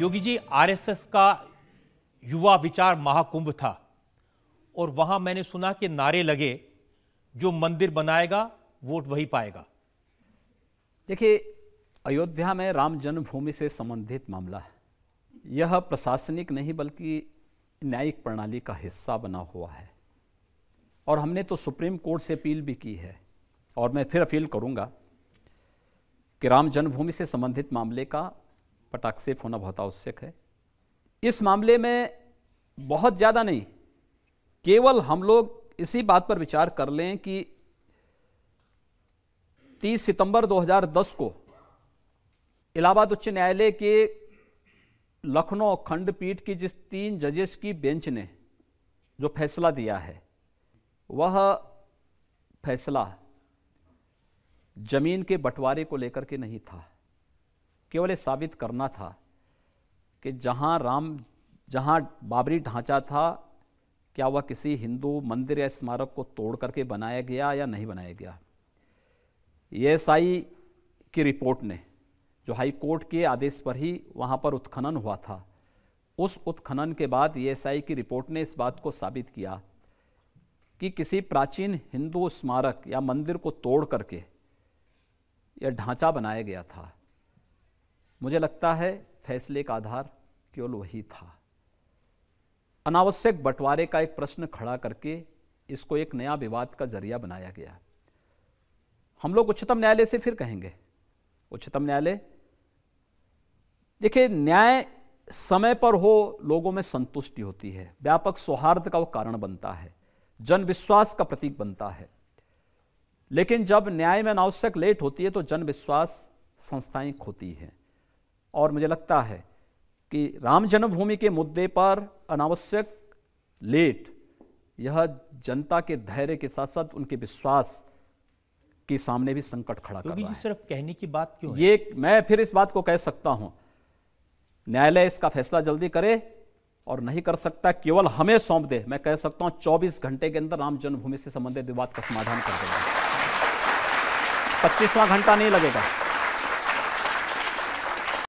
योगी जी RSS का युवा विचार महाकुंभ था और वहां मैंने सुना कि नारे लगे जो मंदिर बनाएगा वोट वही पाएगा देखिए अयोध्या में राम जन्मभूमि से संबंधित मामला है यह प्रशासनिक नहीं बल्कि न्यायिक प्रणाली का हिस्सा बना हुआ है और हमने तो सुप्रीम कोर्ट से अपील भी की है और मैं फिर अपील करूंगा कि राम जन्मभूमि से संबंधित मामले का पटाक्षेप होना बहुत आवश्यक है इस मामले में बहुत ज़्यादा नहीं केवल हम लोग इसी बात पर विचार कर लें कि 30 सितंबर 2010 को इलाहाबाद उच्च न्यायालय के लखनऊ खंडपीठ की जिस तीन जजेस की बेंच ने जो फैसला दिया है वह फैसला जमीन के बंटवारे को लेकर के नहीं था केवल साबित करना था कि जहाँ राम जहाँ बाबरी ढांचा था क्या वह किसी हिंदू मंदिर या स्मारक को तोड़ करके बनाया गया या नहीं बनाया गया आई की रिपोर्ट ने जो हाई कोर्ट के आदेश पर ही वहाँ पर उत्खनन हुआ था उस उत्खनन के बाद आई की रिपोर्ट ने इस बात को साबित किया कि किसी प्राचीन हिंदू स्मारक या मंदिर को तोड़ करके यह ढांचा बनाया गया था मुझे लगता है फैसले का आधार केवल वही था अनावश्यक बंटवारे का एक प्रश्न खड़ा करके इसको एक नया विवाद का जरिया बनाया गया हम लोग उच्चतम न्यायालय से फिर कहेंगे उच्चतम न्यायालय देखिए न्याय समय पर हो लोगों में संतुष्टि होती है व्यापक सौहार्द का वो कारण बनता है जन विश्वास का प्रतीक बनता है लेकिन जब न्याय में अनावश्यक लेट होती है तो जन विश्वास संस्थाएं खोती हैं और मुझे लगता है कि राम जन्मभूमि के मुद्दे पर अनावश्यक लेट यह जनता के धैर्य के साथ साथ उनके विश्वास के सामने भी संकट खड़ा कर रहा है सिर्फ कहने की बात क्यों ये है? मैं फिर इस बात को कह सकता हूं न्यायालय इसका फैसला जल्दी करे और नहीं कर सकता केवल हमें सौंप दे मैं कह सकता हूं 24 घंटे के अंदर राम जन्मभूमि से संबंधित विवाद का समाधान कर देगा पच्चीसवां घंटा नहीं लगेगा